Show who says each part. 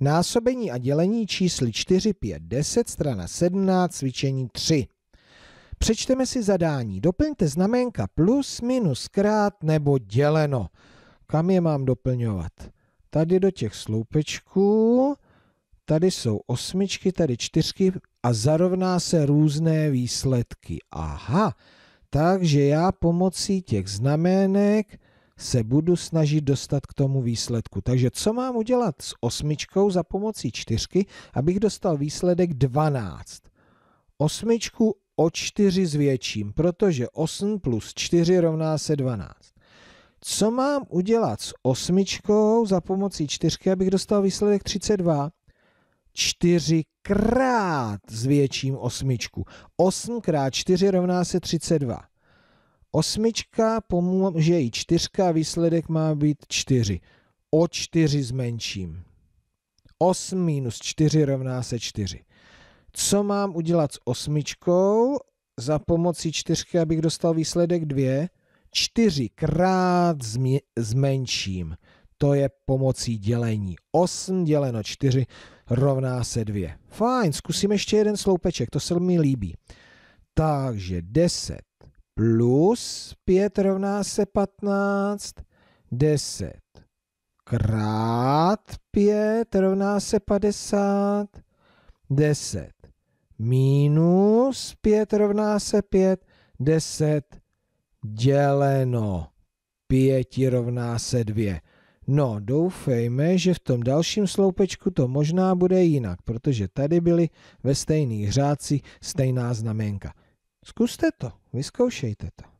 Speaker 1: Násobení a dělení čísly 4, 5, 10, strana 17, cvičení 3. Přečteme si zadání. Doplňte znamenka plus, minus, krát nebo děleno. Kam je mám doplňovat? Tady do těch sloupečků, tady jsou osmičky, tady čtyřky a zarovná se různé výsledky. Aha, takže já pomocí těch znamenek se budu snažit dostat k tomu výsledku. Takže co mám udělat s osmičkou za pomocí čtyřky, abych dostal výsledek 12? Osmičku o 4 zvětším, protože 8 plus 4 rovná se 12. Co mám udělat s osmičkou za pomocí čtyřky, abych dostal výsledek 32? Čtyřikrát zvětším osmičku. 8 krát 4 rovná se 32. Osmička pomůže i čtyřka, výsledek má být čtyři. O čtyři zmenším. 8 minus 4 rovná se 4. Co mám udělat s osmičkou? Za pomocí čtyřky, abych dostal výsledek 2. krát zmenším. To je pomocí dělení. 8 děleno 4 rovná se 2. Fajn, zkusím ještě jeden sloupeček, to se mi líbí. Takže 10 plus 5 rovná se 15, 10 krát 5 rovná se 50, 10 minus 5 rovná se 5, 10 děleno 5 rovná se 2. No, doufejme, že v tom dalším sloupečku to možná bude jinak, protože tady byly ve stejných řádcích stejná znamenka. Zkuste to, vyzkoušejte to.